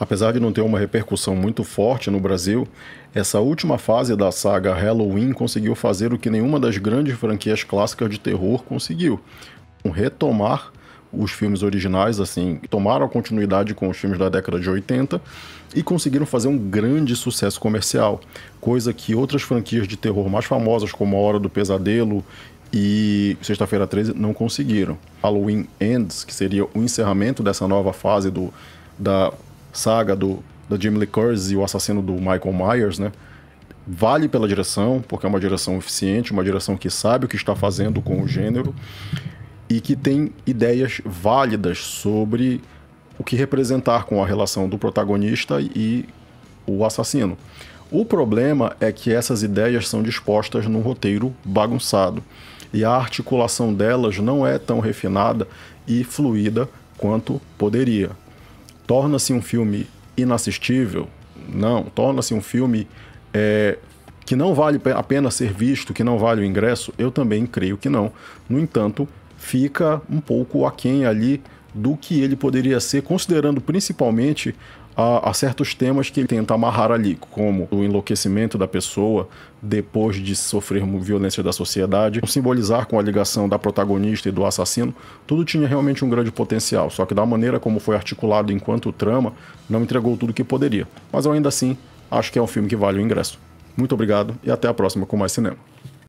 Apesar de não ter uma repercussão muito forte no Brasil, essa última fase da saga Halloween conseguiu fazer o que nenhuma das grandes franquias clássicas de terror conseguiu: retomar os filmes originais, assim, tomaram a continuidade com os filmes da década de 80 e conseguiram fazer um grande sucesso comercial, coisa que outras franquias de terror mais famosas, como A Hora do Pesadelo e Sexta-feira 13, não conseguiram. Halloween Ends, que seria o encerramento dessa nova fase do, da saga do da Jamie Lee Curtis e o assassino do Michael Myers, né? Vale pela direção, porque é uma direção eficiente, uma direção que sabe o que está fazendo com o gênero e que tem ideias válidas sobre o que representar com a relação do protagonista e o assassino. O problema é que essas ideias são dispostas num roteiro bagunçado e a articulação delas não é tão refinada e fluida quanto poderia torna-se um filme inassistível? Não. Torna-se um filme é, que não vale a pena ser visto, que não vale o ingresso? Eu também creio que não. No entanto, fica um pouco aquém ali do que ele poderia ser, considerando principalmente a, a, certos temas que ele tenta amarrar ali, como o enlouquecimento da pessoa depois de sofrer violência da sociedade, simbolizar com a ligação da protagonista e do assassino, tudo tinha realmente um grande potencial, só que da maneira como foi articulado enquanto trama, não entregou tudo que poderia. Mas eu ainda assim acho que é um filme que vale o ingresso. Muito obrigado e até a próxima com mais cinema.